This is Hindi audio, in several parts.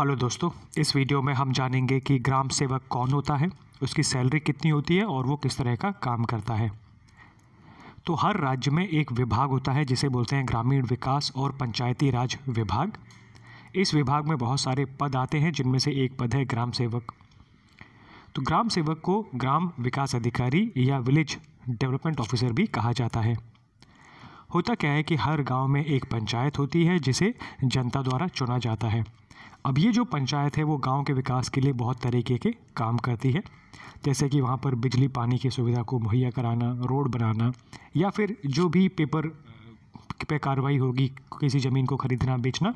हेलो दोस्तों इस वीडियो में हम जानेंगे कि ग्राम सेवक कौन होता है उसकी सैलरी कितनी होती है और वो किस तरह का काम करता है तो हर राज्य में एक विभाग होता है जिसे बोलते हैं ग्रामीण विकास और पंचायती राज विभाग इस विभाग में बहुत सारे पद आते हैं जिनमें से एक पद है ग्राम सेवक तो ग्राम सेवक को ग्राम विकास अधिकारी या विलेज डेवलपमेंट ऑफिसर भी कहा जाता है होता क्या है कि हर गांव में एक पंचायत होती है जिसे जनता द्वारा चुना जाता है अब ये जो पंचायत है वो गांव के विकास के लिए बहुत तरीके के काम करती है जैसे कि वहाँ पर बिजली पानी की सुविधा को मुहैया कराना रोड बनाना या फिर जो भी पेपर पे कार्रवाई होगी किसी ज़मीन को खरीदना बेचना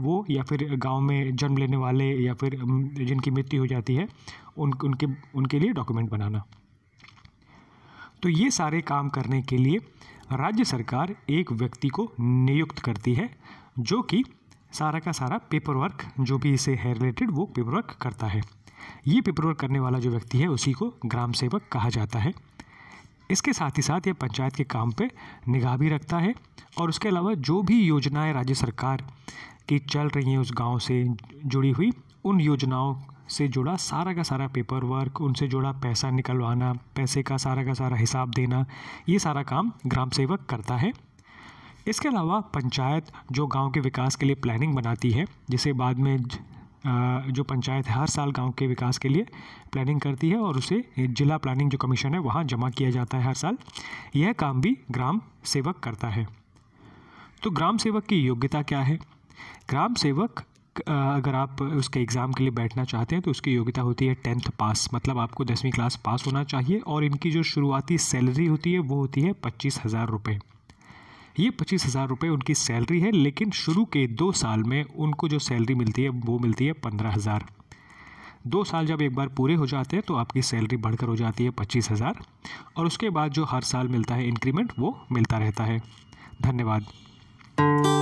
वो या फिर गांव में जन्म लेने वाले या फिर जिनकी मृत्यु हो जाती है उन उनके उनके लिए डॉक्यूमेंट बनाना तो ये सारे काम करने के लिए राज्य सरकार एक व्यक्ति को नियुक्त करती है जो कि सारा का सारा पेपर वर्क जो भी इसे है रिलेटेड वो पेपर वर्क करता है ये पेपर वर्क करने वाला जो व्यक्ति है उसी को ग्राम सेवक कहा जाता है इसके साथ ही साथ ये पंचायत के काम पे निगाह भी रखता है और उसके अलावा जो भी योजनाएं राज्य सरकार की चल रही हैं उस गांव से जुड़ी हुई उन योजनाओं से जुड़ा सारा का सारा पेपर वर्क उनसे जुड़ा पैसा निकलवाना पैसे का सारा का सारा हिसाब देना ये सारा काम ग्राम सेवक करता है इसके अलावा पंचायत जो गांव के विकास के लिए प्लानिंग बनाती है जिसे बाद में जो पंचायत हर साल गांव के विकास के लिए प्लानिंग करती है और उसे जिला प्लानिंग जो कमीशन है वहाँ जमा किया जाता है हर साल यह काम भी ग्राम सेवक करता है तो ग्राम सेवक की योग्यता क्या है ग्राम सेवक अगर आप उसके एग्ज़ाम के लिए बैठना चाहते हैं तो उसकी योग्यता होती है टेंथ पास मतलब आपको दसवीं क्लास पास होना चाहिए और इनकी जो शुरुआती सैलरी होती है वो होती है पच्चीस हज़ार रुपये ये पच्चीस हज़ार रुपये उनकी सैलरी है लेकिन शुरू के दो साल में उनको जो सैलरी मिलती है वो मिलती है पंद्रह हज़ार दो साल जब एक बार पूरे हो जाते हैं तो आपकी सैलरी बढ़कर हो जाती है पच्चीस हज़ार और उसके बाद जो हर साल मिलता है इंक्रीमेंट वो मिलता रहता है धन्यवाद